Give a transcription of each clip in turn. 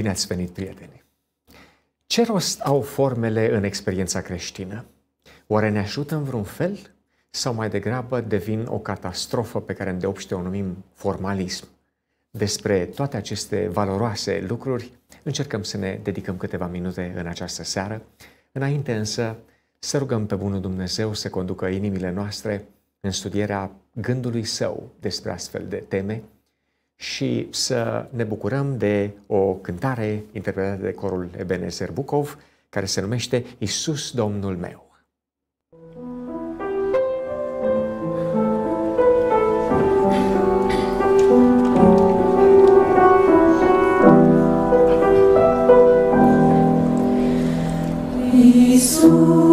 Bine ați venit, prieteni! Ce rost au formele în experiența creștină? Oare ne ajută în vreun fel? Sau mai degrabă devin o catastrofă pe care îndeopște o numim formalism? Despre toate aceste valoroase lucruri încercăm să ne dedicăm câteva minute în această seară. Înainte însă să rugăm pe Bunul Dumnezeu să conducă inimile noastre în studierea gândului său despre astfel de teme, și să ne bucurăm de o cântare interpretată de corul Ebenezer Bukov, care se numește Isus Domnul meu. Isus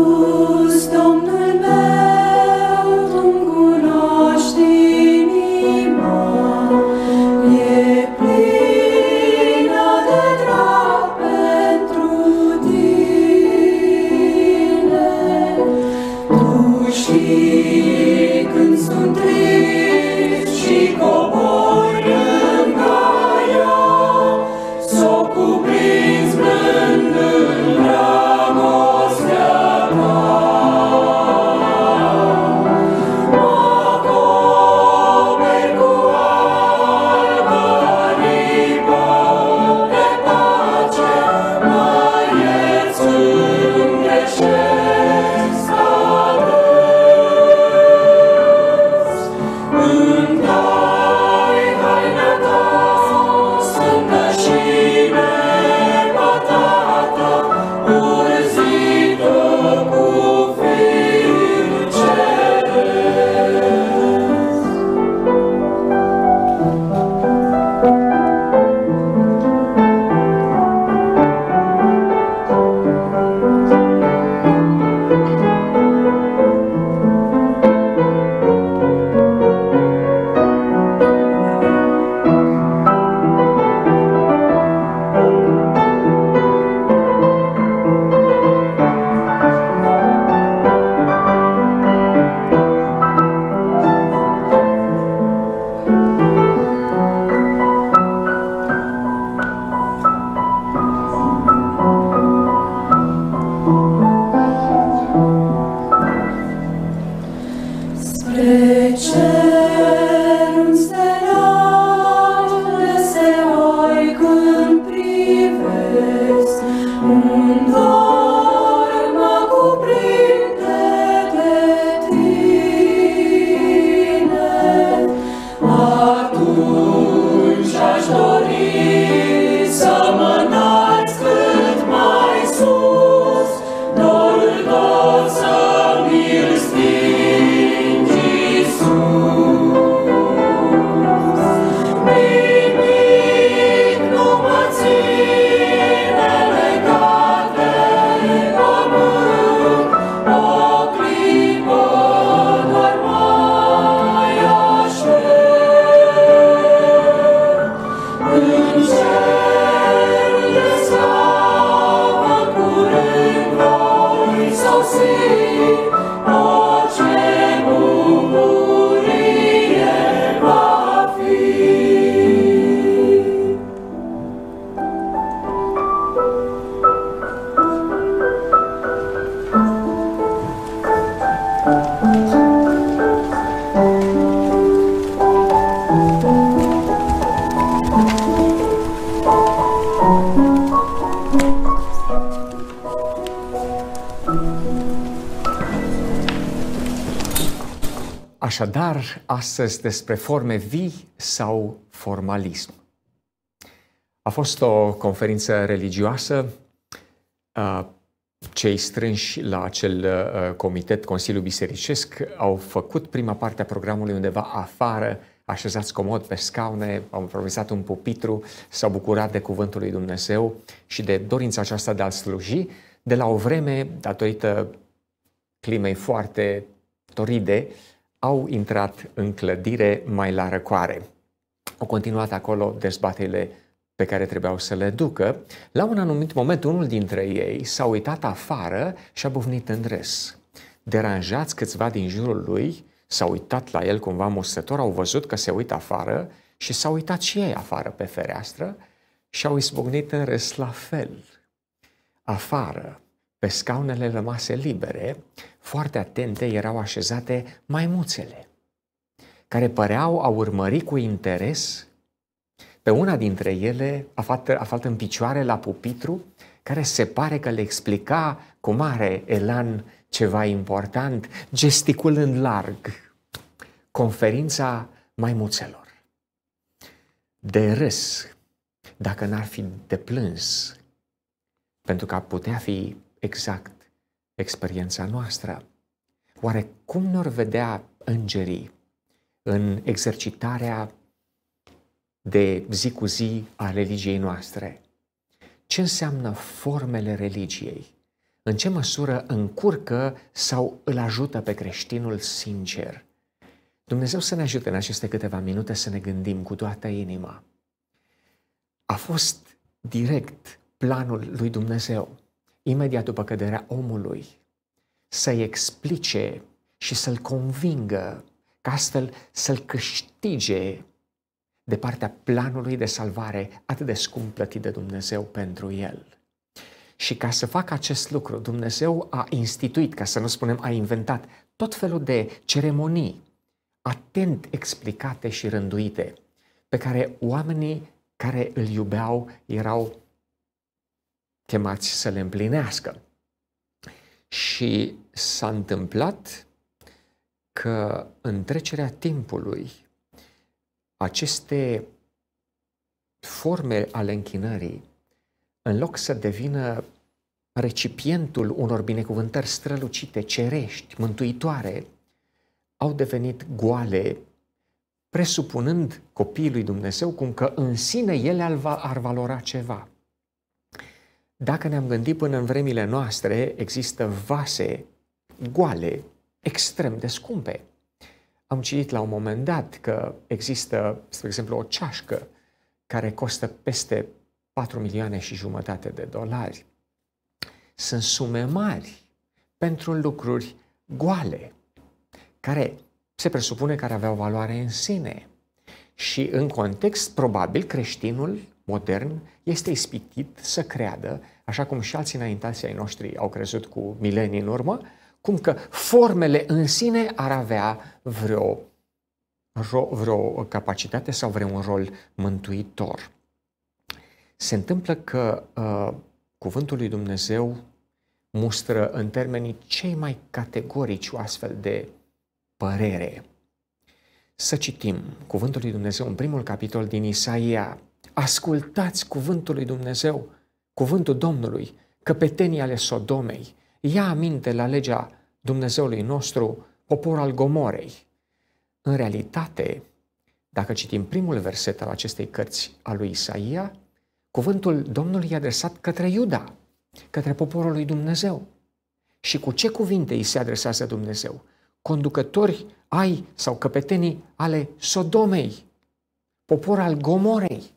astăzi despre forme vii sau formalism. A fost o conferință religioasă. Cei strânși la acel comitet, Consiliul Bisericesc, au făcut prima parte a programului undeva afară, așezați comod pe scaune, au improvizat un pupitru, s-au bucurat de Cuvântul lui Dumnezeu și de dorința aceasta de a sluji. De la o vreme, datorită climei foarte toride, au intrat în clădire mai la răcoare. Au continuat acolo dezbaterile pe care trebuiau să le ducă. La un anumit moment, unul dintre ei s-a uitat afară și a bufnit în dres. Deranjați câțiva din jurul lui, s-au uitat la el cumva mustător, au văzut că se uită afară și s-au uitat și ei afară pe fereastră și au izbucnit în râs la fel. Afară, pe scaunele rămase libere, foarte atente erau așezate maimuțele, care păreau a urmări cu interes. Pe una dintre ele, aflată, aflată în picioare la pupitru, care se pare că le explica cu mare elan ceva important, gesticulând larg, conferința maimuțelor. De râs, dacă n-ar fi de plâns, pentru că ar putea fi exact experiența noastră. Oare cum ne-or vedea îngerii în exercitarea de zi cu zi a religiei noastre? Ce înseamnă formele religiei? În ce măsură încurcă sau îl ajută pe creștinul sincer? Dumnezeu să ne ajute în aceste câteva minute să ne gândim cu toată inima. A fost direct planul lui Dumnezeu imediat după căderea omului, să-i explice și să-l convingă ca astfel să-l câștige de partea planului de salvare atât de scump plătit de Dumnezeu pentru el. Și ca să facă acest lucru, Dumnezeu a instituit, ca să nu spunem a inventat, tot felul de ceremonii atent explicate și rânduite, pe care oamenii care îl iubeau erau chemați să le împlinească. Și s-a întâmplat că în trecerea timpului aceste forme ale închinării, în loc să devină recipientul unor binecuvântări strălucite, cerești, mântuitoare, au devenit goale, presupunând copiii lui Dumnezeu cum că în sine ele ar valora ceva. Dacă ne-am gândit până în vremile noastre, există vase goale, extrem de scumpe. Am citit la un moment dat că există, spre exemplu, o ceașcă care costă peste 4 milioane și jumătate de dolari. Sunt sume mari pentru lucruri goale, care se presupune că ar avea o valoare în sine. Și în context, probabil, creștinul modern este ispitit să creadă, așa cum și alții înaintați ai noștri au crezut cu milenii în urmă, cum că formele în sine ar avea vreo, vreo capacitate sau vreun rol mântuitor. Se întâmplă că uh, cuvântul lui Dumnezeu mustră în termenii cei mai categorici o astfel de părere. Să citim cuvântul lui Dumnezeu în primul capitol din Isaia, Ascultați cuvântul lui Dumnezeu, cuvântul Domnului, căpetenii ale Sodomei. Ia aminte la legea Dumnezeului nostru, popor al Gomorei. În realitate, dacă citim primul verset al acestei cărți a lui Isaia, cuvântul Domnului e adresat către Iuda, către poporul lui Dumnezeu. Și cu ce cuvinte îi se adresează Dumnezeu? Conducători ai sau căpetenii ale Sodomei, popor al Gomorei.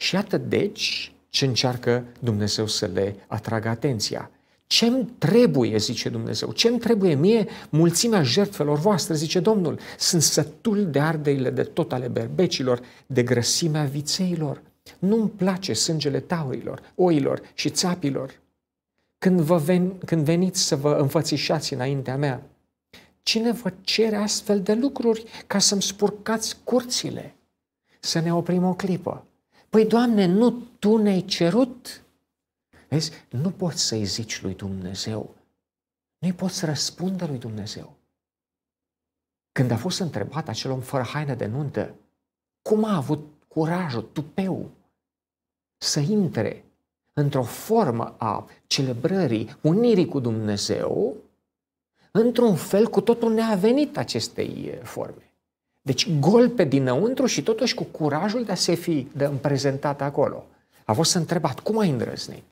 Și iată deci ce încearcă Dumnezeu să le atragă atenția. Ce-mi trebuie, zice Dumnezeu, ce-mi trebuie mie mulțimea jertfelor voastre, zice Domnul. Sunt sătul de ardeile de tot ale berbecilor, de grăsimea vițeilor. Nu-mi place sângele taurilor, oilor și țapilor. Când, vă ven, când veniți să vă înfățișați înaintea mea, cine vă cere astfel de lucruri ca să-mi spurcați curțile? Să ne oprim o clipă Păi, Doamne, nu Tu ne-ai cerut? Vezi, nu poți să-i zici lui Dumnezeu. Nu-i poți răspunde lui Dumnezeu. Când a fost întrebat acel om fără haină de nuntă, cum a avut curajul, tupeu, să intre într-o formă a celebrării unirii cu Dumnezeu, într-un fel cu totul neavenit acestei forme. Deci gol pe dinăuntru și totuși cu curajul de a se fi de prezentat acolo. A fost întrebat, cum ai îndrăznit?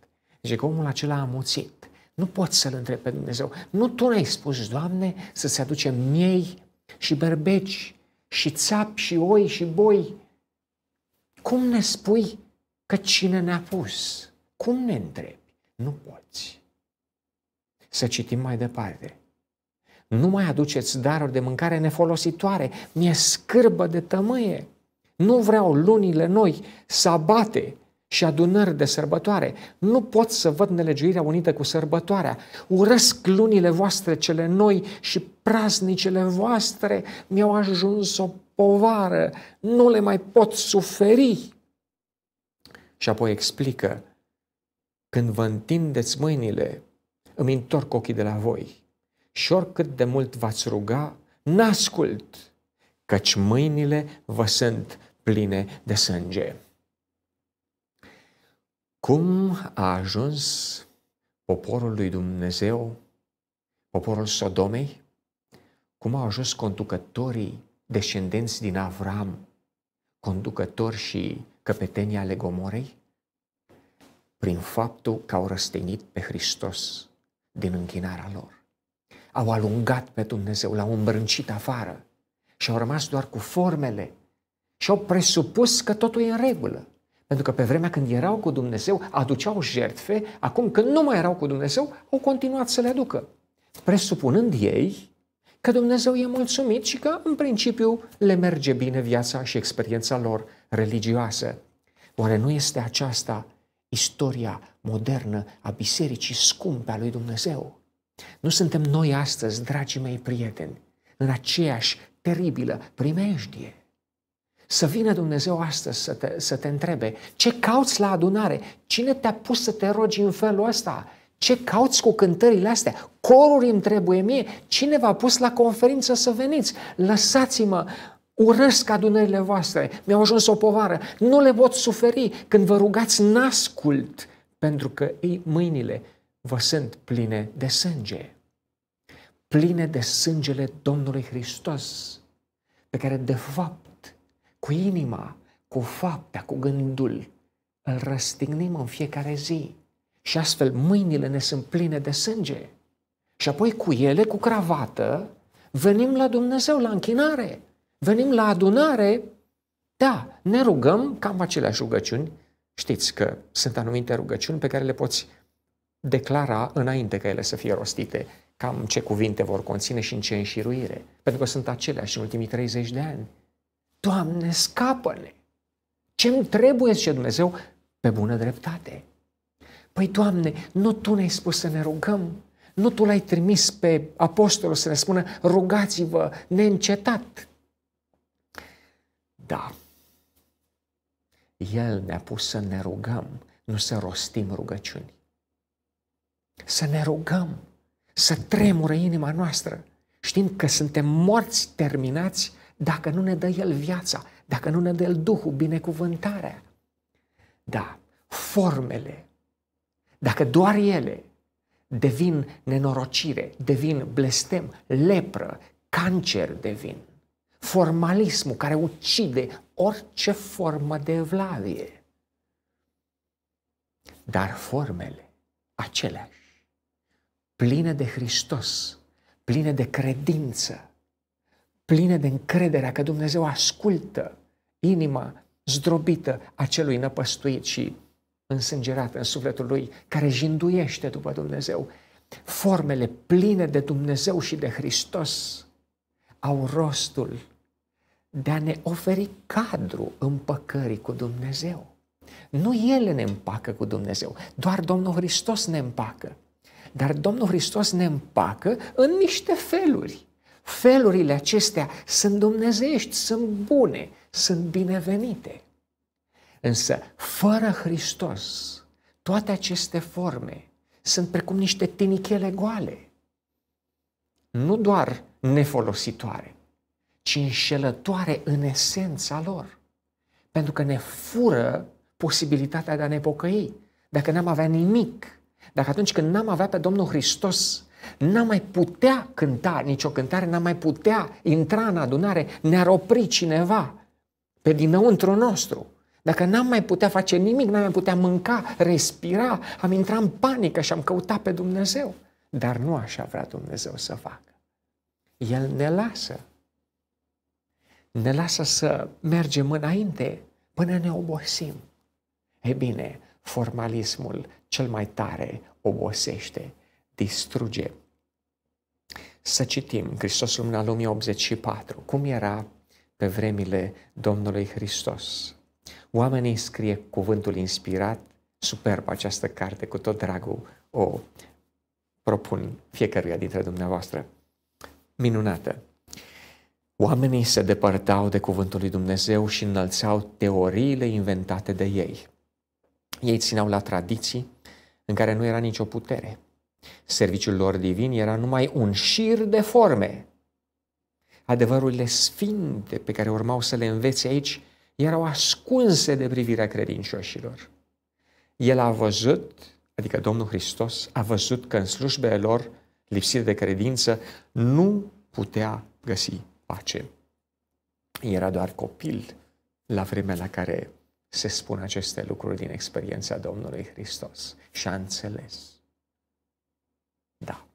Zice că omul acela a muțit. Nu pot să-L întreb pe Dumnezeu. Nu Tu ne-ai spus, Doamne, să se aduce miei și berbeci și țapi și oi și boi. Cum ne spui că cine ne-a pus? Cum ne întrebi? Nu poți. Să citim mai departe nu mai aduceți daruri de mâncare nefolositoare, mi-e scârbă de tămâie. Nu vreau lunile noi, sabate și adunări de sărbătoare. Nu pot să văd nelegiuirea unită cu sărbătoarea. Urăsc lunile voastre cele noi și praznicele voastre. Mi-au ajuns o povară, nu le mai pot suferi. Și apoi explică, când vă întindeți mâinile, îmi întorc ochii de la voi și oricât de mult v-ați ruga, n-ascult, căci mâinile vă sunt pline de sânge. Cum a ajuns poporul lui Dumnezeu, poporul Sodomei? Cum au ajuns conducătorii descendenți din Avram, conducători și căpetenii ale Gomorei? Prin faptul că au răstenit pe Hristos din închinarea lor au alungat pe Dumnezeu, l-au îmbrâncit afară și au rămas doar cu formele și au presupus că totul e în regulă. Pentru că pe vremea când erau cu Dumnezeu, aduceau jertfe, acum când nu mai erau cu Dumnezeu, au continuat să le aducă. Presupunând ei că Dumnezeu e mulțumit și că, în principiu, le merge bine viața și experiența lor religioasă. Oare nu este aceasta istoria modernă a bisericii scumpe a lui Dumnezeu? Nu suntem noi astăzi, dragii mei prieteni, în aceeași teribilă primejdie. Să vină Dumnezeu astăzi să te, să te întrebe ce cauți la adunare? Cine te-a pus să te rogi în felul ăsta? Ce cauți cu cântările astea? Coruri îmi trebuie mie? Cine v-a pus la conferință să veniți? Lăsați-mă, urăsc adunările voastre, mi-au ajuns o povară, nu le pot suferi când vă rugați nascult, pentru că ei, mâinile vă sunt pline de sânge, pline de sângele Domnului Hristos, pe care de fapt, cu inima, cu fapta, cu gândul, îl răstignim în fiecare zi. Și astfel mâinile ne sunt pline de sânge. Și apoi cu ele, cu cravată, venim la Dumnezeu, la închinare, venim la adunare. Da, ne rugăm cam aceleași rugăciuni. Știți că sunt anumite rugăciuni pe care le poți declara înainte ca ele să fie rostite cam ce cuvinte vor conține și în ce înșiruire, pentru că sunt aceleași în ultimii 30 de ani. Doamne, scapă-ne! Ce-mi trebuie, zice Dumnezeu, pe bună dreptate. Păi, Doamne, nu Tu ne-ai spus să ne rugăm, nu Tu l-ai trimis pe apostol să ne spună rugați-vă neîncetat. Da, El ne-a pus să ne rugăm, nu să rostim rugăciuni să ne rugăm, să tremură inima noastră. Știm că suntem morți terminați dacă nu ne dă El viața, dacă nu ne dă El Duhul, binecuvântarea. Da, formele, dacă doar ele devin nenorocire, devin blestem, lepră, cancer devin. Formalismul care ucide orice formă de evlavie. Dar formele aceleași pline de Hristos, pline de credință, pline de încrederea că Dumnezeu ascultă inima zdrobită a celui năpăstuit și însângerat în sufletul lui, care jinduiește după Dumnezeu. Formele pline de Dumnezeu și de Hristos au rostul de a ne oferi cadru împăcării cu Dumnezeu. Nu ele ne împacă cu Dumnezeu, doar Domnul Hristos ne împacă. Dar Domnul Hristos ne împacă în niște feluri. Felurile acestea sunt dumnezești, sunt bune, sunt binevenite. Însă, fără Hristos, toate aceste forme sunt precum niște tinichele goale. Nu doar nefolositoare, ci înșelătoare în esența lor. Pentru că ne fură posibilitatea de a ne pocăi. Dacă n-am avea nimic dacă atunci când n-am avea pe Domnul Hristos, n-am mai putea cânta nicio cântare, n-am mai putea intra în adunare, ne-ar opri cineva pe dinăuntru nostru. Dacă n-am mai putea face nimic, n-am mai putea mânca, respira, am intrat în panică și am căutat pe Dumnezeu. Dar nu așa vrea Dumnezeu să facă. El ne lasă. Ne lasă să mergem înainte până ne obosim. E bine, formalismul cel mai tare obosește, distruge. Să citim Hristosul Lumina Lumii 84, cum era pe vremile Domnului Hristos. Oamenii scrie cuvântul inspirat, superb această carte, cu tot dragul o propun fiecăruia dintre dumneavoastră. Minunată! Oamenii se depărtau de cuvântul lui Dumnezeu și înălțau teoriile inventate de ei. Ei țineau la tradiții în care nu era nicio putere. Serviciul lor divin era numai un șir de forme. Adevărurile sfinte pe care urmau să le învețe aici erau ascunse de privirea credincioșilor. El a văzut, adică Domnul Hristos, a văzut că în slujbele lor, lipsite de credință, nu putea găsi pace. Era doar copil la vremea la care se spun aceste lucruri din experiența Domnului Hristos și a înțeles. Da.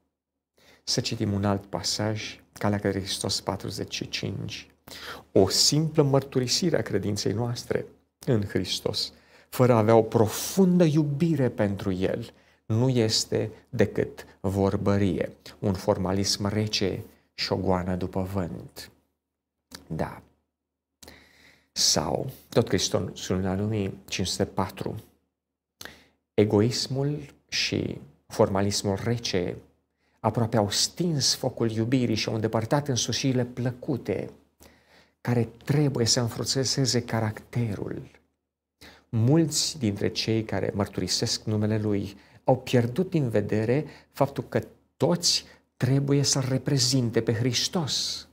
Să citim un alt pasaj, Calea către Hristos 45. O simplă mărturisire a credinței noastre în Hristos, fără a avea o profundă iubire pentru El, nu este decât vorbărie, un formalism rece și o goană după vânt. Da, sau, tot Cristonianului 504, egoismul și formalismul rece aproape au stins focul iubirii și au îndepărtat însușirile plăcute care trebuie să înfrățeseze caracterul. Mulți dintre cei care mărturisesc numele lui au pierdut din vedere faptul că toți trebuie să reprezinte pe Hristos.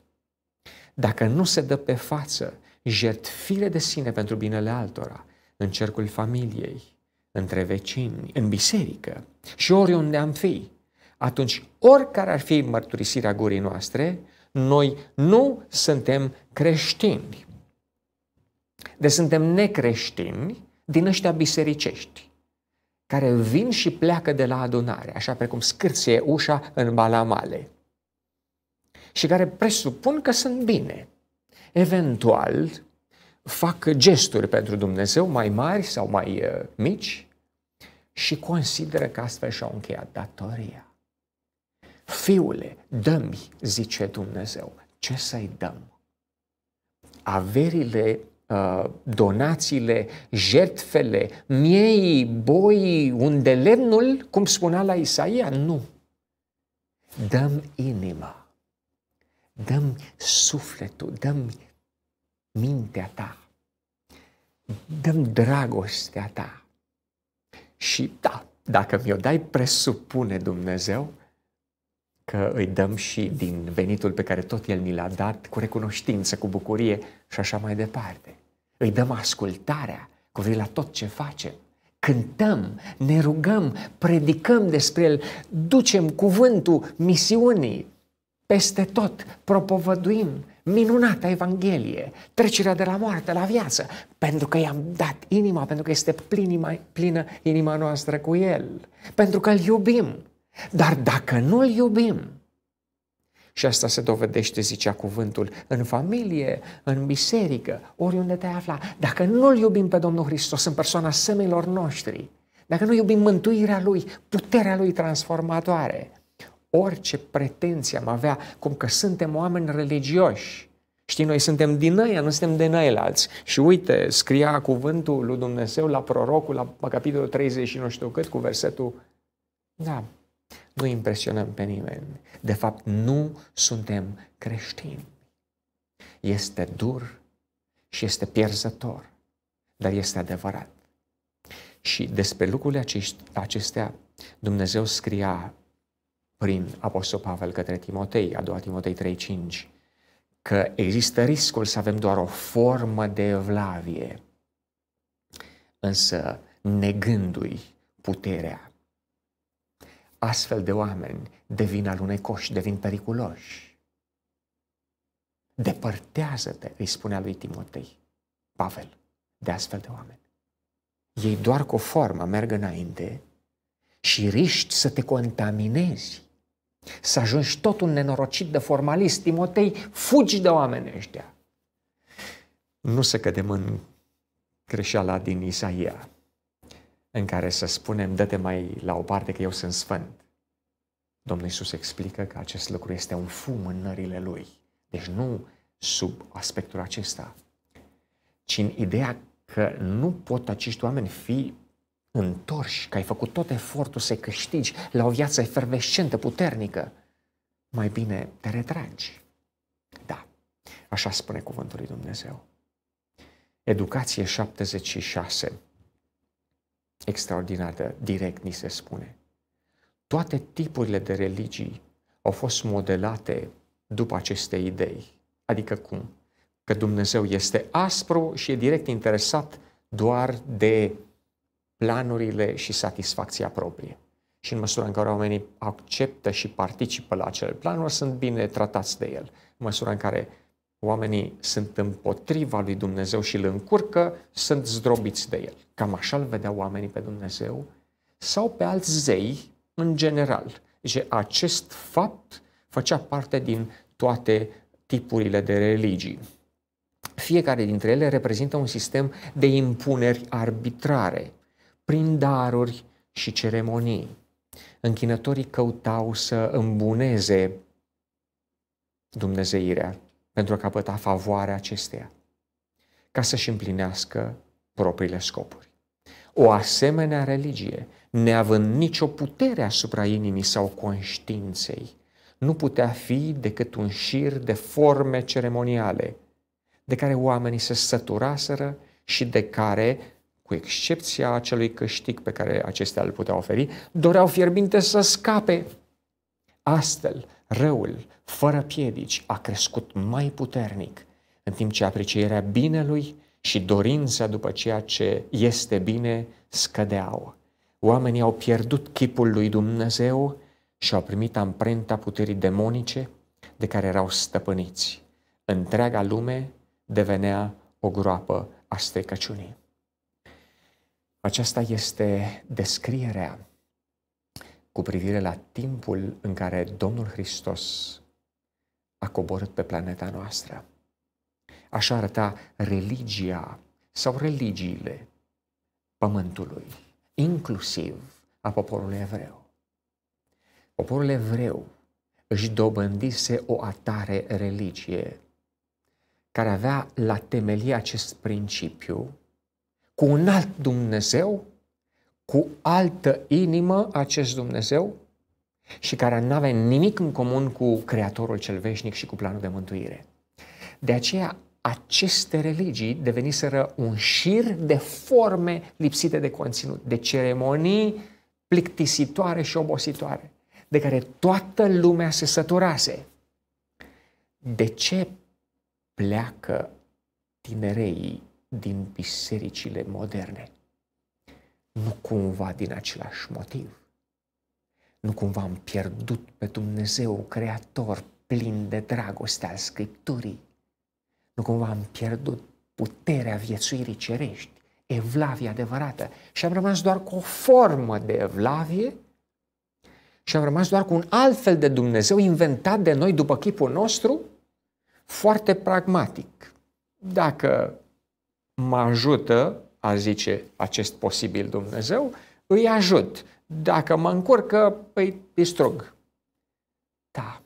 Dacă nu se dă pe față jertfire de sine pentru binele altora, în cercul familiei, între vecini, în biserică și oriunde am fi, atunci oricare ar fi mărturisirea gurii noastre, noi nu suntem creștini. Deci suntem necreștini din ăștia bisericești, care vin și pleacă de la adunare, așa precum scârție ușa în balamale, și care presupun că sunt bine, eventual fac gesturi pentru Dumnezeu mai mari sau mai uh, mici și consideră că astfel și-au încheiat datoria. Fiule, dă-mi, zice Dumnezeu, ce să-i dăm? Averile, uh, donațiile, jertfele, miei, boi, unde lemnul, cum spunea la Isaia, nu. Dăm inima dăm sufletul, dăm mintea ta, dăm dragostea ta. Și da, dacă mi-o dai, presupune Dumnezeu că îi dăm și din venitul pe care tot El ni l-a dat, cu recunoștință, cu bucurie și așa mai departe. Îi dăm ascultarea cu la tot ce facem. Cântăm, ne rugăm, predicăm despre El, ducem cuvântul misiunii, peste tot propovăduim minunata Evanghelie, trecerea de la moarte la viață, pentru că i-am dat inima, pentru că este plin plină inima noastră cu El, pentru că îl iubim. Dar dacă nu îl iubim, și asta se dovedește, zicea cuvântul, în familie, în biserică, oriunde te afla. Dacă nu îl iubim pe Domnul Hristos în persoana semilor noștri, dacă nu iubim mântuirea Lui, puterea Lui transformatoare, orice pretenție am avea, cum că suntem oameni religioși. Știi, noi suntem din aia, nu suntem din alți. Și uite, scria cuvântul lui Dumnezeu la prorocul, la capitolul 30 și nu știu cât, cu versetul... Da, nu impresionăm pe nimeni. De fapt, nu suntem creștini. Este dur și este pierzător, dar este adevărat. Și despre lucrurile acestea Dumnezeu scria prin Apostol Pavel către Timotei, a doua Timotei 3.5, că există riscul să avem doar o formă de evlavie, însă negându-i puterea. Astfel de oameni devin alunecoși, devin periculoși. Depărtează-te, îi spunea lui Timotei, Pavel, de astfel de oameni. Ei doar cu o formă merg înainte și riști să te contaminezi să ajungi tot un nenorocit de formalist, Timotei, fugi de oamenii ăștia. Nu să cădem în greșeala din Isaia, în care să spunem, dă-te mai la o parte că eu sunt sfânt. Domnul Iisus explică că acest lucru este un fum în nările lui. Deci nu sub aspectul acesta, ci în ideea că nu pot acești oameni fi întorși, că ai făcut tot efortul să i câștigi la o viață efervescentă, puternică, mai bine te retragi. Da, așa spune cuvântul lui Dumnezeu. Educație 76. Extraordinar de direct ni se spune. Toate tipurile de religii au fost modelate după aceste idei. Adică cum? Că Dumnezeu este aspru și e direct interesat doar de planurile și satisfacția proprie. Și în măsura în care oamenii acceptă și participă la acel planuri, sunt bine tratați de el. În măsura în care oamenii sunt împotriva lui Dumnezeu și îl încurcă, sunt zdrobiți de el. Cam așa îl vedeau oamenii pe Dumnezeu sau pe alți zei în general. Deci acest fapt făcea parte din toate tipurile de religii. Fiecare dintre ele reprezintă un sistem de impuneri arbitrare prin daruri și ceremonii. Închinătorii căutau să îmbuneze Dumnezeirea pentru a capăta favoarea acesteia, ca să-și împlinească propriile scopuri. O asemenea religie, neavând nicio putere asupra inimii sau conștiinței, nu putea fi decât un șir de forme ceremoniale, de care oamenii se săturaseră și de care cu excepția acelui câștig pe care acestea îl puteau oferi, doreau fierbinte să scape. Astfel, răul, fără piedici, a crescut mai puternic, în timp ce aprecierea binelui și dorința după ceea ce este bine scădeau. Oamenii au pierdut chipul lui Dumnezeu și au primit amprenta puterii demonice de care erau stăpâniți. Întreaga lume devenea o groapă a stricăciunii. Aceasta este descrierea cu privire la timpul în care Domnul Hristos a coborât pe planeta noastră. Așa arăta religia sau religiile pământului, inclusiv a poporului evreu. Poporul evreu își dobândise o atare religie care avea la temelie acest principiu cu un alt Dumnezeu, cu altă inimă acest Dumnezeu și care nu avea nimic în comun cu Creatorul cel veșnic și cu planul de mântuire. De aceea, aceste religii deveniseră un șir de forme lipsite de conținut, de ceremonii plictisitoare și obositoare, de care toată lumea se săturase. De ce pleacă tinereii din bisericile moderne. Nu cumva din același motiv. Nu cumva am pierdut pe Dumnezeu Creator plin de dragoste al Scripturii. Nu cumva am pierdut puterea viețuirii cerești, evlavie adevărată și am rămas doar cu o formă de evlavie și am rămas doar cu un alt fel de Dumnezeu inventat de noi după chipul nostru, foarte pragmatic. Dacă mă ajută, a zice acest posibil Dumnezeu, îi ajut. Dacă mă încurcă, îi distrug. Da.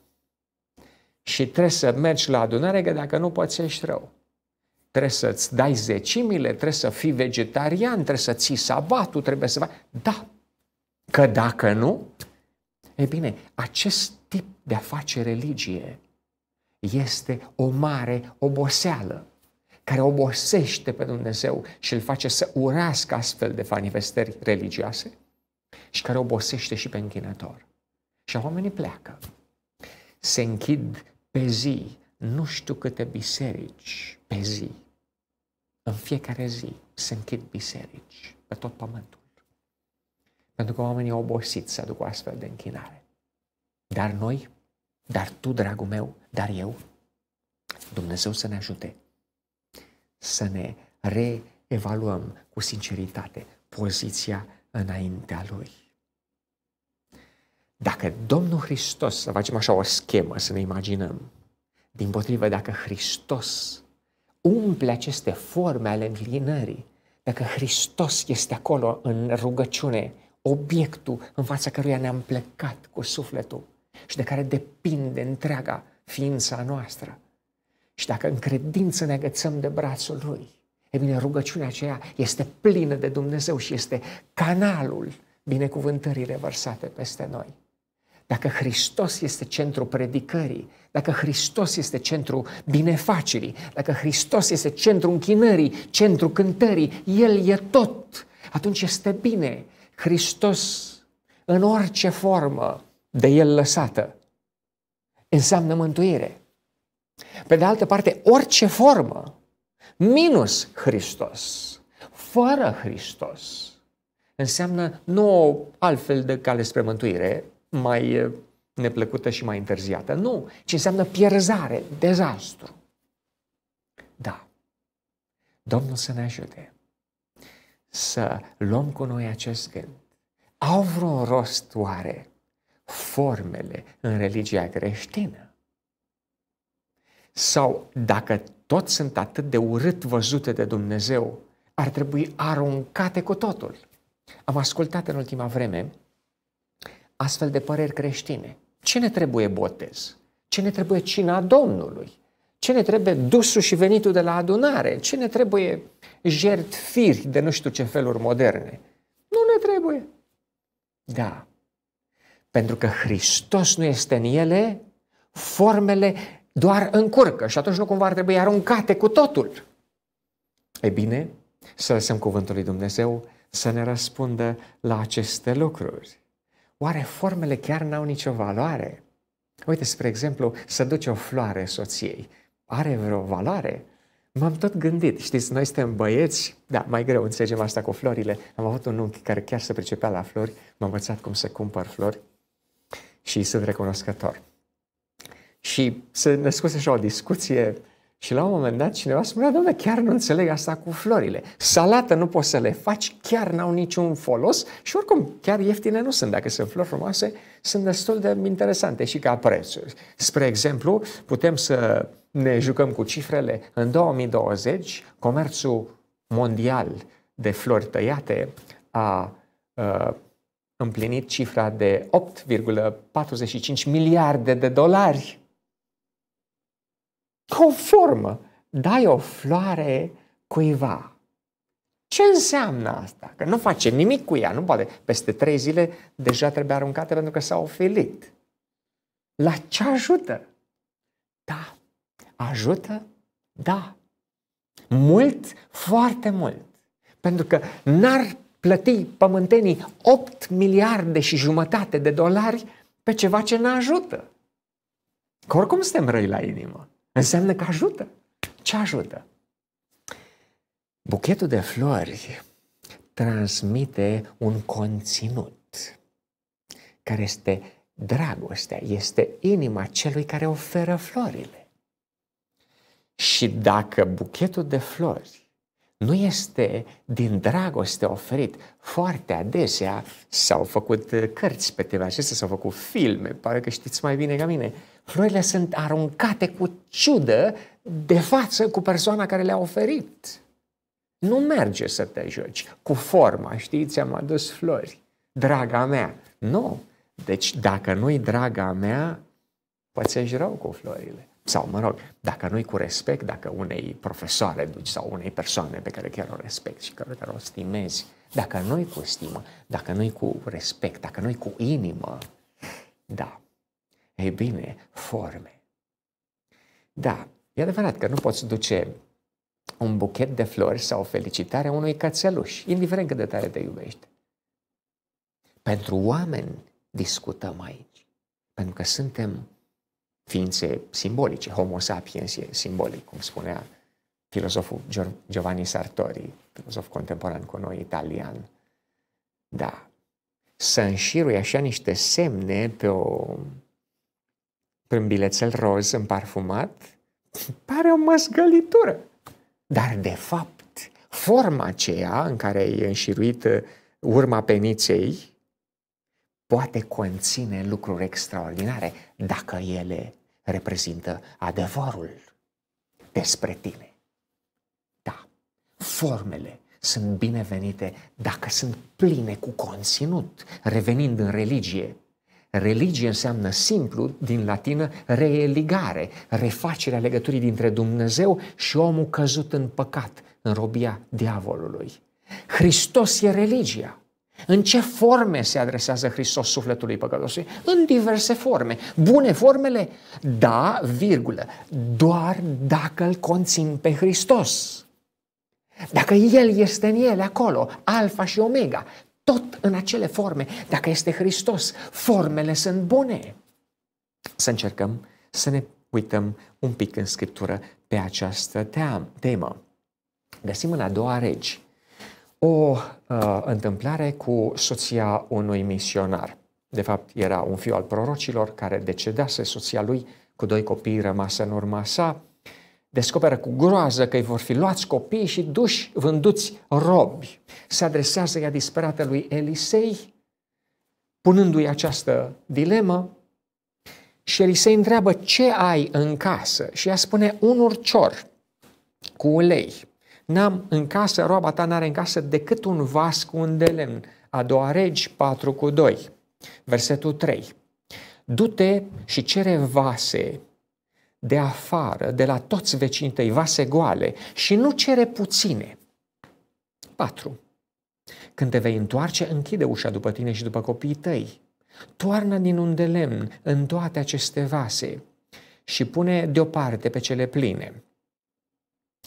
Și trebuie să mergi la adunare, că dacă nu ești rău. Trebuie să-ți dai zecimile, trebuie să fii vegetarian, trebuie să ții sabatul, trebuie să faci... Da. Că dacă nu, e bine, acest tip de a face religie este o mare oboseală care obosește pe Dumnezeu și îl face să urească astfel de manifestări religioase și care obosește și pe închinător. Și oamenii pleacă. Se închid pe zi, nu știu câte biserici pe zi. În fiecare zi se închid biserici pe tot pământul. Pentru că oamenii au obosit să aducă astfel de închinare. Dar noi, dar tu, dragul meu, dar eu, Dumnezeu să ne ajute să ne reevaluăm cu sinceritate poziția înaintea Lui. Dacă Domnul Hristos, să facem așa o schemă, să ne imaginăm, din potrivă, dacă Hristos umple aceste forme ale înclinării, dacă Hristos este acolo în rugăciune, obiectul în fața căruia ne-am plecat cu sufletul și de care depinde întreaga ființa noastră, și dacă în credință ne agățăm de brațul Lui, e bine, rugăciunea aceea este plină de Dumnezeu și este canalul binecuvântării revărsate peste noi. Dacă Hristos este centrul predicării, dacă Hristos este centrul binefacerii, dacă Hristos este centrul închinării, centrul cântării, El e tot, atunci este bine. Hristos, în orice formă de El lăsată, înseamnă mântuire. Pe de altă parte, orice formă, minus Hristos, fără Hristos, înseamnă nu o altfel de cale spre mântuire, mai eh, neplăcută și mai întârziată. Nu, ci înseamnă pierzare, dezastru. Da, Domnul să ne ajute să luăm cu noi acest gând. Au vreo rost oare formele în religia creștină? Sau dacă tot sunt atât de urât văzute de Dumnezeu, ar trebui aruncate cu totul. Am ascultat în ultima vreme astfel de păreri creștine. Ce ne trebuie botez? Ce ne trebuie cina Domnului? Ce ne trebuie dusul și venitul de la adunare? Ce ne trebuie jertfiri de nu știu ce feluri moderne? Nu ne trebuie. Da. Pentru că Hristos nu este în ele, formele doar încurcă și atunci nu cumva ar trebui aruncate cu totul. E bine să lăsăm cuvântul lui Dumnezeu să ne răspundă la aceste lucruri. Oare formele chiar n-au nicio valoare? Uite, spre exemplu, să duci o floare soției. Are vreo valoare? M-am tot gândit, știți, noi suntem băieți, da, mai greu înțelegem asta cu florile. Am avut un unchi care chiar se pricepea la flori, m-a învățat cum să cumpăr flori și sunt recunoscător. Și se născuse așa o discuție și la un moment dat cineva spunea, doamne, chiar nu înțeleg asta cu florile. Salată nu poți să le faci, chiar n-au niciun folos și oricum chiar ieftine nu sunt. Dacă sunt flori frumoase, sunt destul de interesante și ca preț. Spre exemplu, putem să ne jucăm cu cifrele. În 2020, comerțul mondial de flori tăiate a, a împlinit cifra de 8,45 miliarde de dolari ca dai o floare cuiva. Ce înseamnă asta? Că nu face nimic cu ea, nu poate. Peste trei zile deja trebuie aruncată pentru că s-a ofilit. La ce ajută? Da. Ajută? Da. Mult? Foarte mult. Pentru că n-ar plăti pământenii 8 miliarde și jumătate de dolari pe ceva ce ne ajută. Că oricum suntem răi la inimă. Înseamnă că ajută. Ce ajută? Buchetul de flori transmite un conținut care este dragostea, este inima celui care oferă florile. Și dacă buchetul de flori nu este din dragoste oferit, foarte adesea s-au făcut cărți pe TV acestea, s-au făcut filme, pare că știți mai bine ca mine, Florile sunt aruncate cu ciudă de față cu persoana care le-a oferit. Nu merge să te joci cu forma, știi, ți-am adus flori, draga mea. Nu. Deci dacă nu-i draga mea, pățești rău cu florile. Sau, mă rog, dacă nu-i cu respect, dacă unei profesoare duci sau unei persoane pe care chiar o respect și care o stimezi, dacă nu-i cu stimă, dacă nu-i cu respect, dacă nu-i cu inimă, da, ei bine, forme. Da, e adevărat că nu poți duce un buchet de flori sau o felicitare a unui cățeluș, indiferent cât de tare te iubești. Pentru oameni discutăm aici, pentru că suntem ființe simbolice, homo sapiens e simbolic, cum spunea filozoful Giovanni Sartori, filozof contemporan cu noi, italian. Da, să înșirui așa niște semne pe o prin bilețel roz împarfumat pare o măsgălitură. Dar, de fapt, forma aceea în care e înșiruită uh, urma peniței poate conține lucruri extraordinare dacă ele reprezintă adevărul despre tine. Da, formele sunt binevenite dacă sunt pline cu conținut, revenind în religie Religie înseamnă simplu, din latină, reeligare, refacerea legăturii dintre Dumnezeu și omul căzut în păcat, în robia diavolului. Hristos e religia. În ce forme se adresează Hristos sufletului păcătosului? În diverse forme. Bune formele? Da, virgulă. Doar dacă îl conțin pe Hristos. Dacă El este în ele acolo, alfa și omega, tot în acele forme. Dacă este Hristos, formele sunt bune. Să încercăm să ne uităm un pic în Scriptură pe această temă. Găsim în a doua regi o uh, întâmplare cu soția unui misionar. De fapt, era un fiu al prorocilor care decedase soția lui cu doi copii rămase în urma sa descoperă cu groază că îi vor fi luați copii și duși vânduți robi. Se adresează ea disperată lui Elisei, punându-i această dilemă și Elisei întreabă ce ai în casă și ea spune un urcior cu ulei. N-am în casă, roaba ta n-are în casă decât un vas cu un de lemn. A doua regi 4 cu 2, versetul 3. Du-te și cere vase de afară, de la toți vecinii tăi, vase goale și nu cere puține. 4. Când te vei întoarce, închide ușa după tine și după copiii tăi. Toarnă din un de lemn în toate aceste vase și pune deoparte pe cele pline.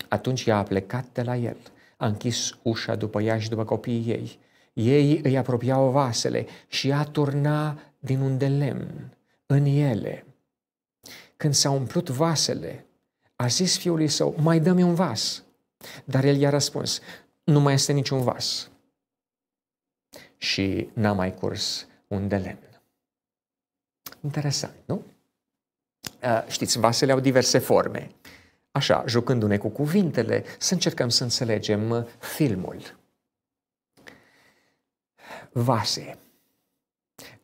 Atunci ea a plecat de la el, a închis ușa după ea și după copiii ei. Ei îi apropiau vasele și ea turna din un de lemn în ele – când s-au umplut vasele, a zis fiului său, mai dă-mi un vas. Dar el i-a răspuns, nu mai este niciun vas. Și n-a mai curs un de lemn. Interesant, nu? Știți, vasele au diverse forme. Așa, jucându-ne cu cuvintele, să încercăm să înțelegem uh, filmul. Vase.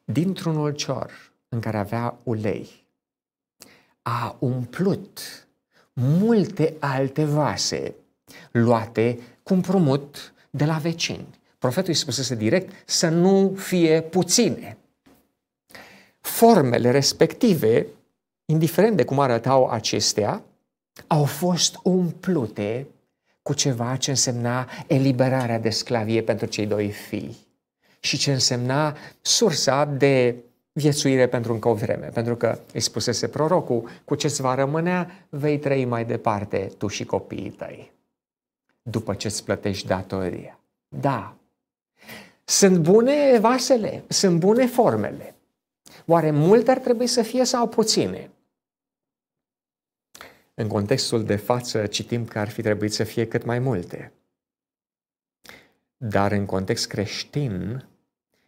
Dintr-un olcior în care avea ulei, a umplut multe alte vase luate cu împrumut de la vecini. Profetul îi spusese direct să nu fie puține. Formele respective, indiferent de cum arătau acestea, au fost umplute cu ceva ce însemna eliberarea de sclavie pentru cei doi fii și ce însemna sursa de viețuire pentru încă o vreme, pentru că îi spusese prorocul, cu ce-ți va rămânea, vei trăi mai departe tu și copiii tăi, după ce-ți plătești datoria. Da, sunt bune vasele, sunt bune formele. Oare multe ar trebui să fie sau puține? În contextul de față citim că ar fi trebuit să fie cât mai multe. Dar în context creștin,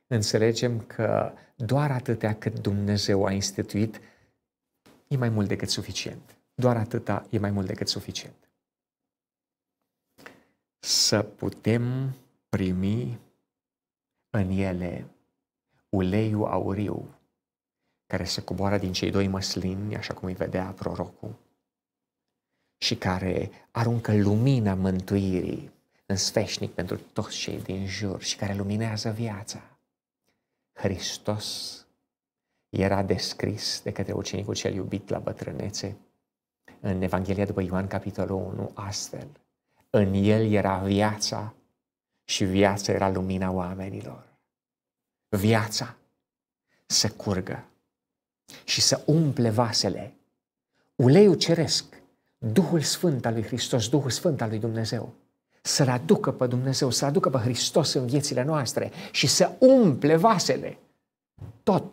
înțelegem că doar atâtea cât Dumnezeu a instituit e mai mult decât suficient. Doar atâta e mai mult decât suficient. Să putem primi în ele uleiul auriu care se coboară din cei doi măslini, așa cum îi vedea prorocul, și care aruncă lumina mântuirii în sfeșnic pentru toți cei din jur și care luminează viața. Hristos era descris de către ucenicul cel iubit la bătrânețe în Evanghelia după Ioan, capitolul 1, astfel. În el era viața și viața era lumina oamenilor. Viața să curgă și să umple vasele. Uleiul ceresc, Duhul Sfânt al lui Hristos, Duhul Sfânt al lui Dumnezeu, să-L aducă pe Dumnezeu, să l aducă pe Hristos în viețile noastre și să umple vasele. Tot.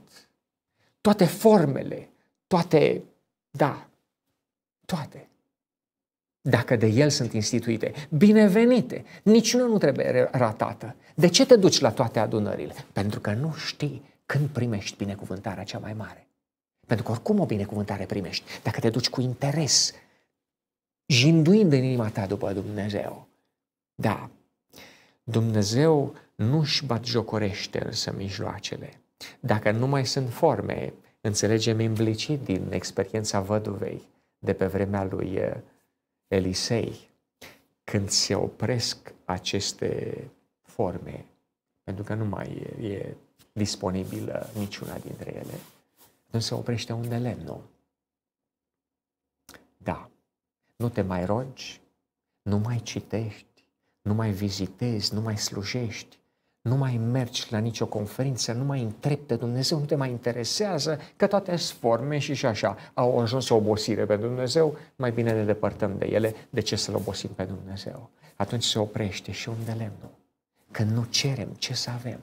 Toate formele, toate, da, toate. Dacă de El sunt instituite, binevenite, niciuna nu trebuie ratată. De ce te duci la toate adunările? Pentru că nu știi când primești binecuvântarea cea mai mare. Pentru că oricum o binecuvântare primești, dacă te duci cu interes, jinduind în inima ta după Dumnezeu. Da, Dumnezeu nu își batjocorește însă mijloacele. Dacă nu mai sunt forme, înțelegem implicit din experiența văduvei de pe vremea lui eh, Elisei, când se opresc aceste forme, pentru că nu mai e, e disponibilă niciuna dintre ele, atunci se oprește unde lemnul. Da, nu te mai rogi, nu mai citești, nu mai vizitezi, nu mai slujești, nu mai mergi la nicio conferință, nu mai întrebi de Dumnezeu, nu te mai interesează, că toate sunt forme și și așa. Au ajuns o obosire pe Dumnezeu, mai bine ne depărtăm de ele, de ce să-L obosim pe Dumnezeu? Atunci se oprește și un de lemnul, că nu cerem ce să avem.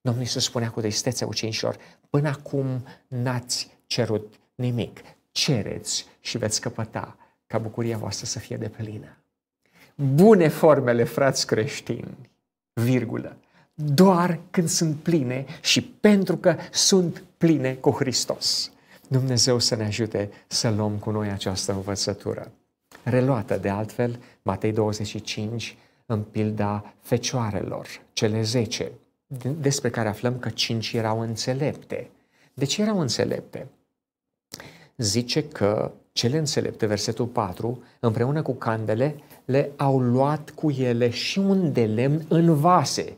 Domnul Iisus spunea cu tristețe ucenicilor, până acum n-ați cerut nimic, cereți și veți căpăta ca bucuria voastră să fie de plină bune formele, frați creștini, virgulă, doar când sunt pline și pentru că sunt pline cu Hristos. Dumnezeu să ne ajute să luăm cu noi această învățătură. Reluată de altfel, Matei 25, în pilda fecioarelor, cele 10, despre care aflăm că cinci erau înțelepte. De ce erau înțelepte? Zice că cele înțelepte, versetul 4, împreună cu candele, le au luat cu ele și un de lemn în vase.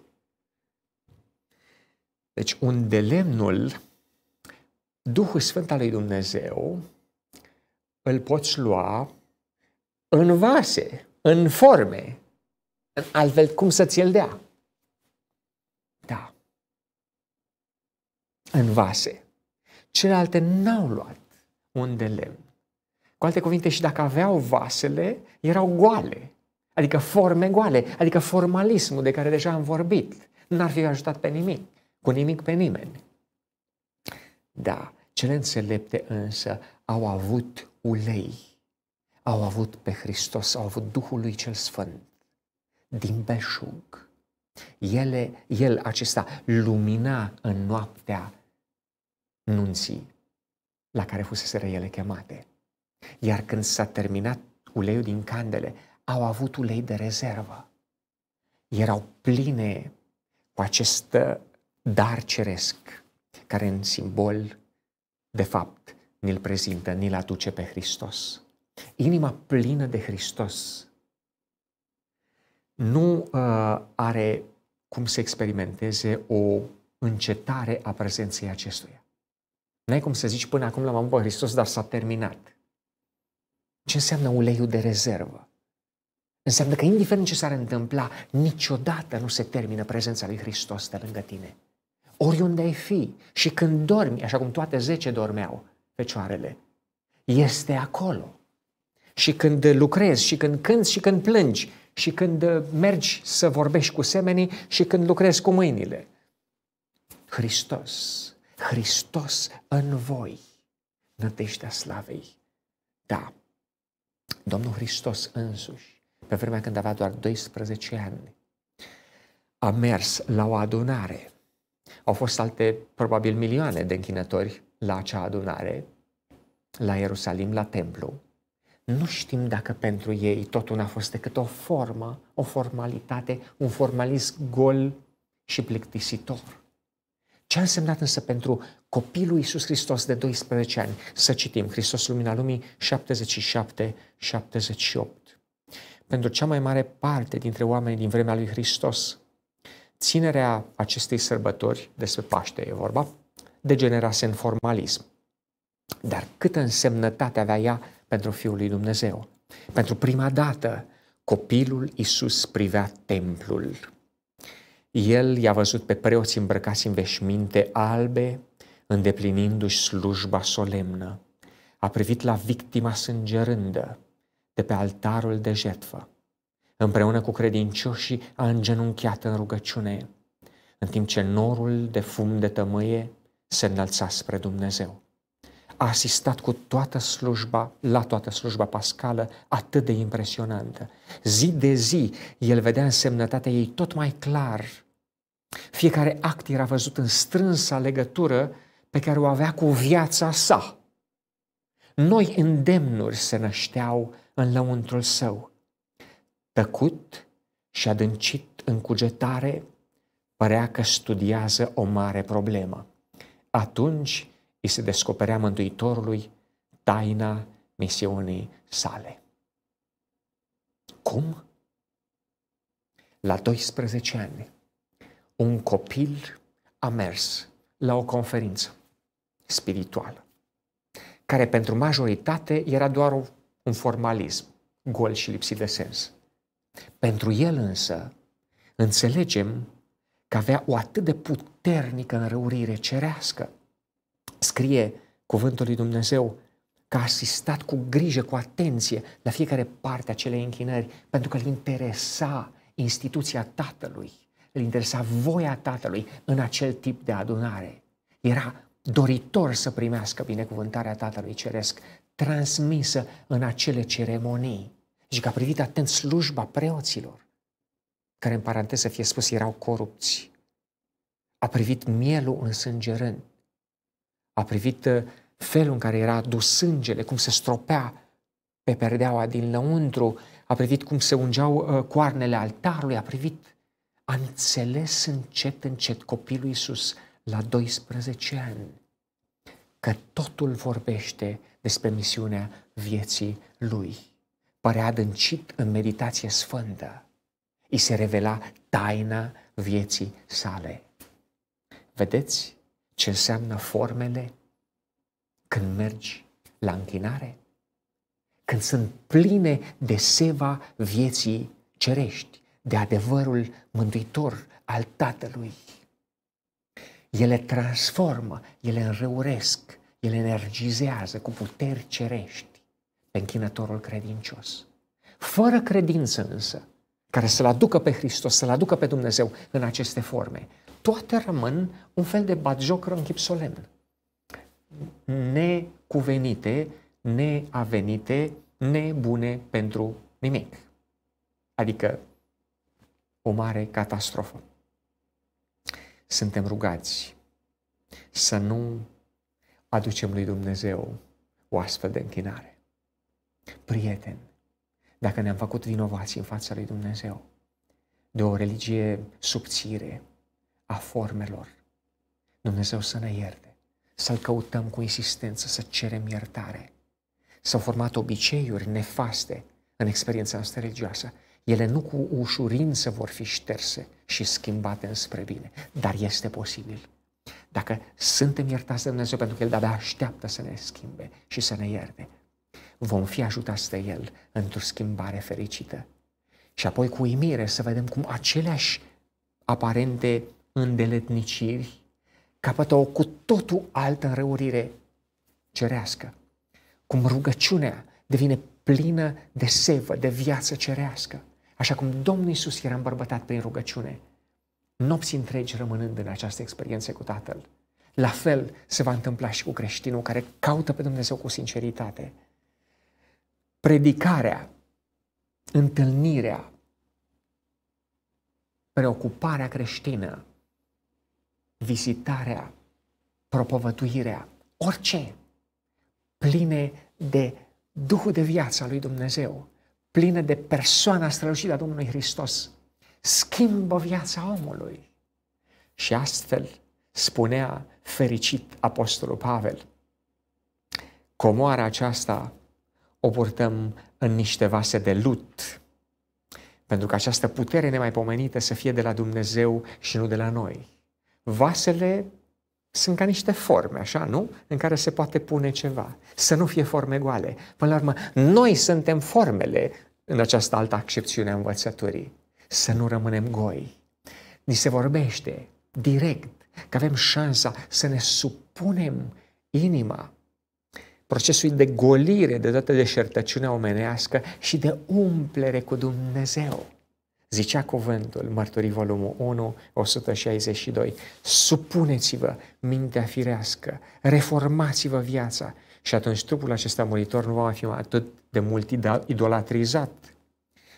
Deci un de lemnul, Duhul Sfânt al lui Dumnezeu, îl poți lua în vase, în forme, în altfel cum să ți-l dea. Da. În vase. Celelalte n-au luat un de lemn. Cu alte cuvinte, și dacă aveau vasele, erau goale, adică forme goale, adică formalismul de care deja am vorbit. N-ar fi ajutat pe nimic, cu nimic pe nimeni. Da, cele înțelepte însă au avut ulei, au avut pe Hristos, au avut Duhul lui cel Sfânt din belșug. Ele, el acesta lumina în noaptea nunții la care fusese ele chemate. Iar când s-a terminat uleiul din candele, au avut ulei de rezervă. Erau pline cu acest dar ceresc, care în simbol, de fapt, ni-l prezintă, ni-l aduce pe Hristos. Inima plină de Hristos nu uh, are cum să experimenteze o încetare a prezenței acestuia. Nu ai cum să zici până acum l-am avut pe Hristos, dar s-a terminat. Ce înseamnă uleiul de rezervă? Înseamnă că indiferent ce s-ar întâmpla, niciodată nu se termină prezența lui Hristos de lângă tine. Oriunde ai fi și când dormi, așa cum toate zece dormeau fecioarele, este acolo. Și când lucrezi, și când cânți, și când plângi, și când uh, mergi să vorbești cu semenii, și când lucrezi cu mâinile. Hristos, Hristos în voi, nădejdea slavei. Da, Domnul Hristos însuși, pe vremea când avea doar 12 ani, a mers la o adunare. Au fost alte, probabil, milioane de închinători la acea adunare, la Ierusalim, la templu. Nu știm dacă pentru ei totul a fost decât o formă, o formalitate, un formalism gol și plictisitor. Ce a însemnat însă pentru copilul Iisus Hristos de 12 ani să citim Hristos Lumina Lumii 77 78. Pentru cea mai mare parte dintre oameni din vremea lui Hristos, ținerea acestei sărbători, despre Paște e vorba, degenerase în formalism. Dar câtă însemnătate avea ea pentru Fiul lui Dumnezeu? Pentru prima dată, copilul Iisus privea templul. El i-a văzut pe preoți îmbrăcați în veșminte albe, îndeplinindu-și slujba solemnă. A privit la victima sângerândă, de pe altarul de jertfă. Împreună cu credincioșii a îngenunchiat în rugăciune, în timp ce norul de fum de tămâie se înălța spre Dumnezeu. A asistat cu toată slujba, la toată slujba pascală, atât de impresionantă. Zi de zi, el vedea însemnătatea ei tot mai clar. Fiecare act era văzut în strânsa legătură pe care o avea cu viața sa noi îndemnuri se nășteau în lăuntrul său. Tăcut și adâncit în cugetare, părea că studiază o mare problemă. Atunci îi se descoperea Mântuitorului taina misiunii sale. Cum? La 12 ani, un copil a mers la o conferință spirituală care pentru majoritate era doar un formalism, gol și lipsit de sens. Pentru el însă, înțelegem că avea o atât de puternică înrăurire cerească. Scrie cuvântul lui Dumnezeu că a asistat cu grijă, cu atenție la fiecare parte a acelei închinări, pentru că îl interesa instituția Tatălui, îl interesa voia Tatălui în acel tip de adunare. Era doritor să primească binecuvântarea Tatălui Ceresc, transmisă în acele ceremonii. Și deci, că a privit atent slujba preoților, care în paranteză fie spus erau corupți. A privit mielul însângerând. A privit uh, felul în care era adus sângele, cum se stropea pe perdeaua din lăuntru, a privit cum se ungeau uh, coarnele altarului, a privit, a înțeles încet, încet copilul Iisus la 12 ani, că totul vorbește despre misiunea vieții lui. Părea adâncit în meditație sfântă. I se revela taina vieții sale. Vedeți ce înseamnă formele când mergi la închinare? Când sunt pline de seva vieții cerești, de adevărul mântuitor al Tatălui. Ele transformă, ele înrăuresc, ele energizează cu puteri cerești pe închinătorul credincios. Fără credință însă, care să-L aducă pe Hristos, să-L aducă pe Dumnezeu în aceste forme, toate rămân un fel de batjocră în chip solemn. Necuvenite, neavenite, nebune pentru nimic. Adică o mare catastrofă suntem rugați să nu aducem lui Dumnezeu o astfel de închinare. Prieten, dacă ne-am făcut vinovați în fața lui Dumnezeu de o religie subțire a formelor, Dumnezeu să ne ierte, să-L căutăm cu insistență, să cerem iertare. S-au format obiceiuri nefaste în experiența noastră religioasă ele nu cu ușurință vor fi șterse și schimbate înspre bine, dar este posibil. Dacă suntem iertați de Dumnezeu pentru că El de-abia așteaptă să ne schimbe și să ne ierte, vom fi ajutați de El într-o schimbare fericită. Și apoi cu uimire să vedem cum aceleași aparente îndeletniciri capătă o cu totul altă înrăurire cerească. Cum rugăciunea devine plină de sevă, de viață cerească. Așa cum Domnul Iisus era îmbărbătat prin rugăciune, nopți întregi rămânând în această experiență cu Tatăl. La fel se va întâmpla și cu creștinul care caută pe Dumnezeu cu sinceritate. Predicarea, întâlnirea, preocuparea creștină, vizitarea, propovăduirea, orice, pline de Duhul de viață al lui Dumnezeu, plină de persoana strălucită a Domnului Hristos, schimbă viața omului. Și astfel spunea fericit Apostolul Pavel, comoara aceasta o purtăm în niște vase de lut, pentru că această putere nemaipomenită să fie de la Dumnezeu și nu de la noi. Vasele sunt ca niște forme, așa, nu? În care se poate pune ceva. Să nu fie forme goale. Până la urmă, noi suntem formele în această altă accepțiune a învățăturii. Să nu rămânem goi. Ni se vorbește direct că avem șansa să ne supunem inima procesului de golire de toată deșertăciunea omenească și de umplere cu Dumnezeu. Zicea cuvântul, mărturii volumul 1, 162, supuneți-vă mintea firească, reformați-vă viața și atunci trupul acesta muritor nu va mai fi atât de mult idolatrizat.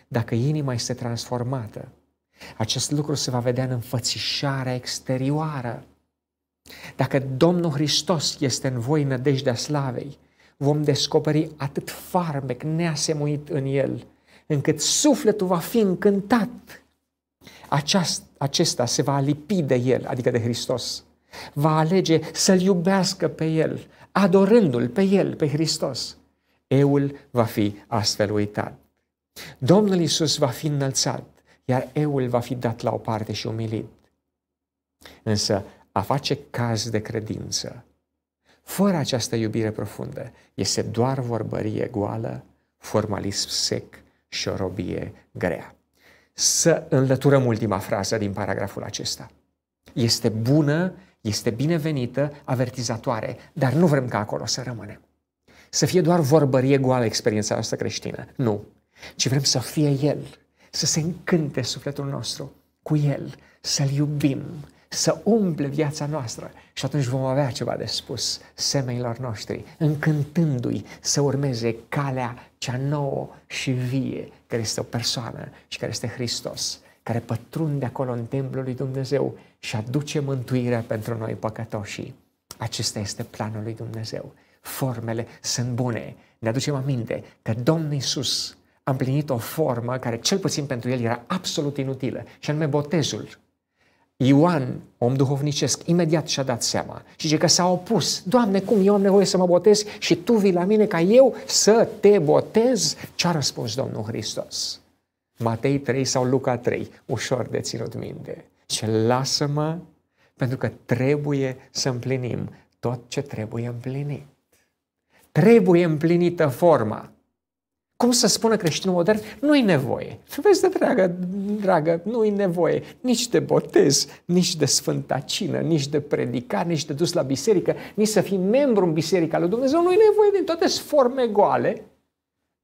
Dacă inima este transformată, acest lucru se va vedea în înfățișarea exterioară. Dacă Domnul Hristos este în voi nădejdea slavei, vom descoperi atât farmec neasemuit în el – încât sufletul va fi încântat. Aceast, acesta se va lipi de el, adică de Hristos. Va alege să-L iubească pe el, adorându-L pe el, pe Hristos. Eul va fi astfel uitat. Domnul Isus va fi înălțat, iar eul va fi dat la o parte și umilit. Însă a face caz de credință, fără această iubire profundă, este doar vorbărie goală, formalism sec și o robie grea. Să înlăturăm ultima frază din paragraful acesta. Este bună, este binevenită, avertizatoare, dar nu vrem ca acolo să rămânem. Să fie doar vorbărie goală experiența noastră creștină. Nu. Ci vrem să fie El, să se încânte sufletul nostru cu El, să-L iubim, să umple viața noastră și atunci vom avea ceva de spus semeilor noștri, încântându-i să urmeze calea cea nouă și vie, care este o persoană și care este Hristos, care pătrunde acolo în templul lui Dumnezeu și aduce mântuirea pentru noi păcătoșii. Acesta este planul lui Dumnezeu. Formele sunt bune. Ne aducem aminte că Domnul Iisus a împlinit o formă care, cel puțin pentru el, era absolut inutilă, și anume botezul Ioan, om duhovnicesc, imediat și-a dat seama și zice că s-a opus. Doamne, cum eu am nevoie să mă botez și Tu vii la mine ca eu să te botez? Ce-a răspuns Domnul Hristos? Matei 3 sau Luca 3, ușor de ținut minte. Ce lasă-mă pentru că trebuie să împlinim tot ce trebuie împlinit. Trebuie împlinită forma. Cum să spună creștinul modern? Nu-i nevoie. Vezi de dragă, dragă, nu-i nevoie nici de botez, nici de sfânta cină, nici de predicat, nici de dus la biserică, nici să fii membru în biserica lui Dumnezeu. Nu-i nevoie din toate forme goale.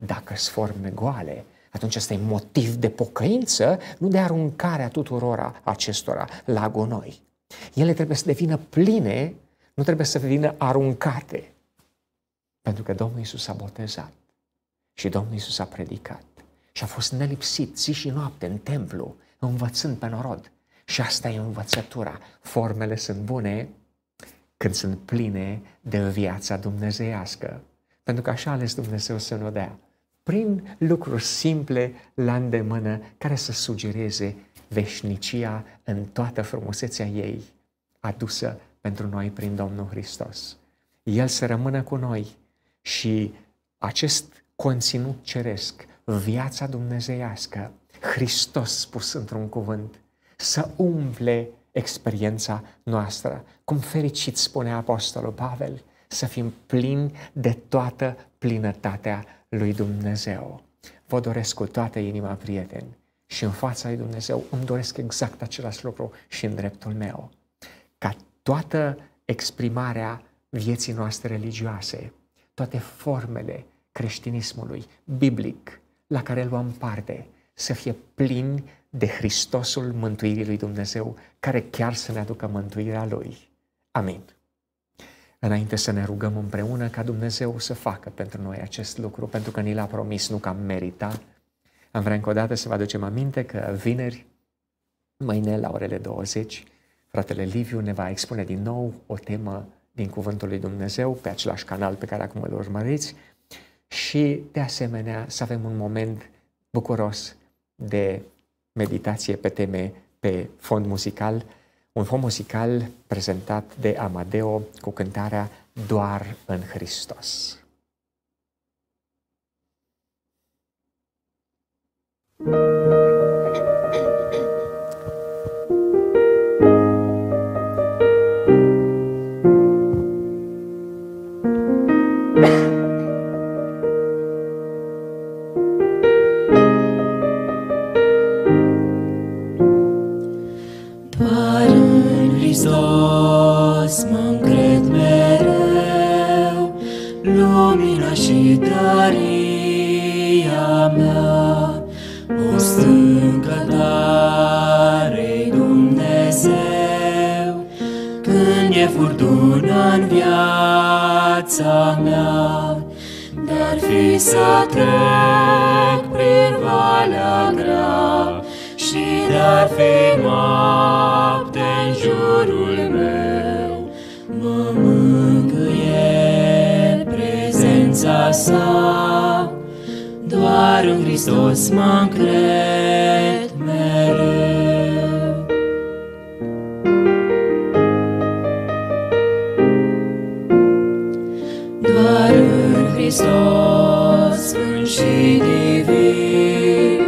Dacă sunt forme goale, atunci ăsta e motiv de pocăință, nu de aruncarea tuturora acestora la gunoi. Ele trebuie să devină pline, nu trebuie să devină aruncate. Pentru că Domnul Iisus a botezat și Domnul Isus a predicat și a fost nelipsit zi și noapte în templu, învățând pe norod. Și asta e învățătura. Formele sunt bune când sunt pline de viața dumnezeiască. Pentru că așa a ales Dumnezeu să ne dea. Prin lucruri simple la îndemână care să sugereze veșnicia în toată frumusețea ei adusă pentru noi prin Domnul Hristos. El să rămână cu noi și acest conținut ceresc, viața dumnezeiască, Hristos spus într-un cuvânt, să umple experiența noastră. Cum fericit spune Apostolul Pavel, să fim plini de toată plinătatea lui Dumnezeu. Vă doresc cu toată inima, prieteni, și în fața lui Dumnezeu îmi doresc exact același lucru și în dreptul meu. Ca toată exprimarea vieții noastre religioase, toate formele creștinismului biblic la care luăm parte, să fie plin de Hristosul mântuirii lui Dumnezeu, care chiar să ne aducă mântuirea Lui. Amin. Înainte să ne rugăm împreună ca Dumnezeu să facă pentru noi acest lucru, pentru că ni l-a promis, nu că am meritat, am vrea încă o dată să vă aducem aminte că vineri, mâine la orele 20, fratele Liviu ne va expune din nou o temă din Cuvântul lui Dumnezeu pe același canal pe care acum îl urmăriți, și, de asemenea, să avem un moment bucuros de meditație pe teme pe fond muzical, un fond muzical prezentat de Amadeo cu cântarea Doar în Hristos. thank you e furtuna în viața mea, dar fi să trec prin valea grea și dar fi noapte în jurul meu, mă mângâie prezența sa, doar în Hristos mă încred mereu. Hristos, sfânt și divin,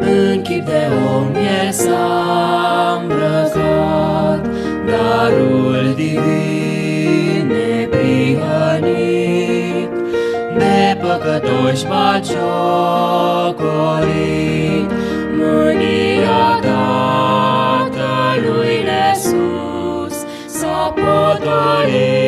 în chip de om e s-a îmbrăcat, darul divin neprihănit, de păcătoși va ciocorit, mânia Tatălui Iisus s-a potolit.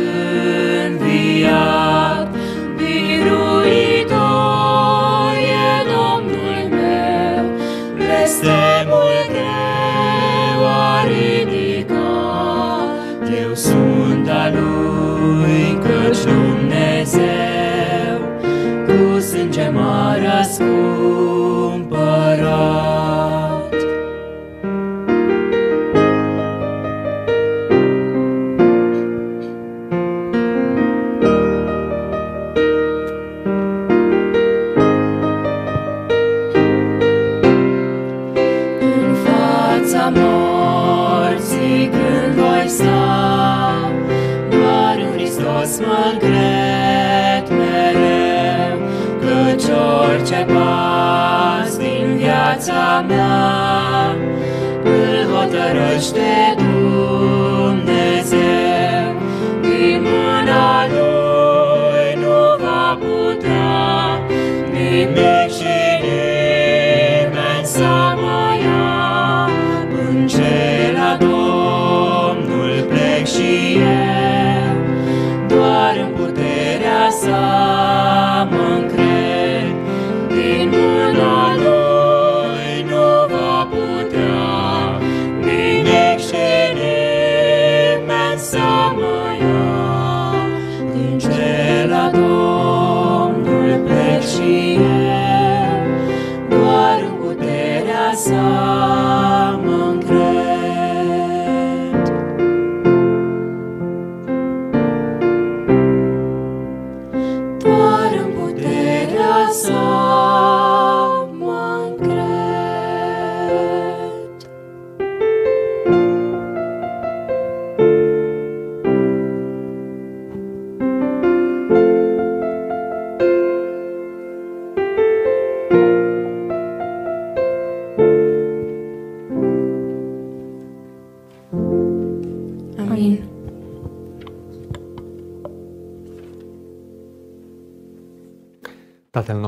este mult greu a ridica. Eu sunt a lui, căci Dumnezeu cu sânge mare ascult.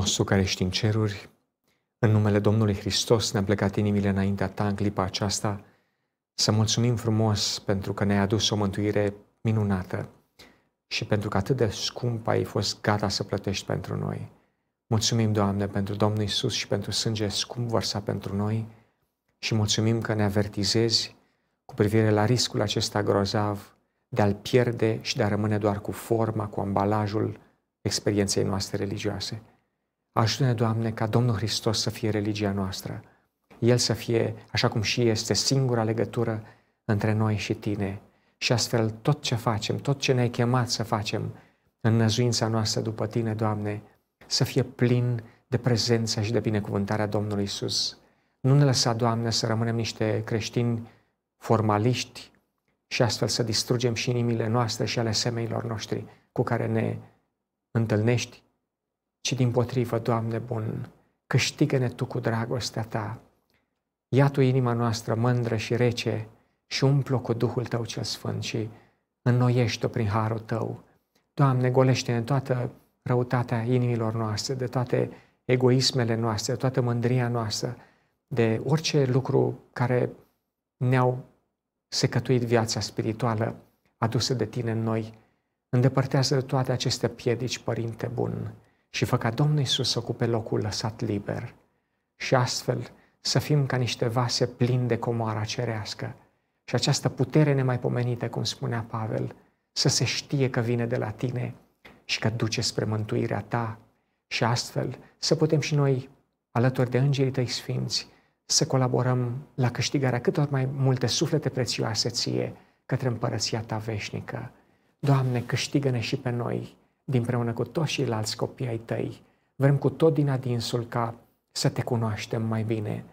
nostru care ești în ceruri, în numele Domnului Hristos ne-am plecat inimile înaintea ta în clipa aceasta să mulțumim frumos pentru că ne-ai adus o mântuire minunată și pentru că atât de scump ai fost gata să plătești pentru noi. Mulțumim, Doamne, pentru Domnul Isus și pentru sânge scump vărsat pentru noi și mulțumim că ne avertizezi cu privire la riscul acesta grozav de a-l pierde și de a rămâne doar cu forma, cu ambalajul experienței noastre religioase. Ajută-ne, Doamne, ca Domnul Hristos să fie religia noastră, El să fie, așa cum și este, singura legătură între noi și Tine și astfel tot ce facem, tot ce ne-ai chemat să facem în năzuința noastră după Tine, Doamne, să fie plin de prezența și de binecuvântarea Domnului Isus. Nu ne lăsa, Doamne, să rămânem niște creștini formaliști și astfel să distrugem și inimile noastre și ale semeilor noștri cu care ne întâlnești ci din potrivă, Doamne bun, câștigă-ne Tu cu dragostea Ta. Ia Tu inima noastră mândră și rece și umplu cu Duhul Tău cel Sfânt și înnoiește-o prin harul Tău. Doamne, golește-ne toată răutatea inimilor noastre, de toate egoismele noastre, de toată mândria noastră, de orice lucru care ne-au secătuit viața spirituală adusă de Tine în noi. Îndepărtează toate aceste piedici, Părinte bun, și fă ca Domnul Iisus să ocupe locul lăsat liber și astfel să fim ca niște vase plini de comoara cerească și această putere nemaipomenită, cum spunea Pavel, să se știe că vine de la tine și că duce spre mântuirea ta și astfel să putem și noi, alături de îngerii tăi sfinți, să colaborăm la câștigarea câtor mai multe suflete prețioase ție către împărăția ta veșnică. Doamne, câștigă-ne și pe noi preună cu toți ceilalți copii ai tăi. Vrem cu tot din adinsul ca să te cunoaștem mai bine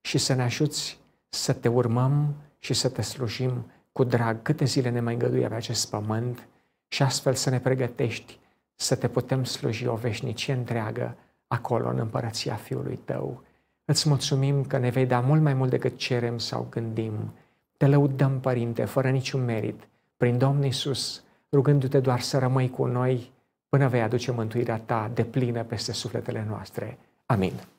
și să ne ajuți să te urmăm și să te slujim cu drag câte zile ne mai îngăduie pe acest pământ și astfel să ne pregătești să te putem sluji o veșnicie întreagă acolo în împărăția Fiului Tău. Îți mulțumim că ne vei da mult mai mult decât cerem sau gândim. Te lăudăm, Părinte, fără niciun merit, prin Domnul Iisus, rugându-te doar să rămâi cu noi până vei aduce mântuirea ta de plină peste sufletele noastre. Amin.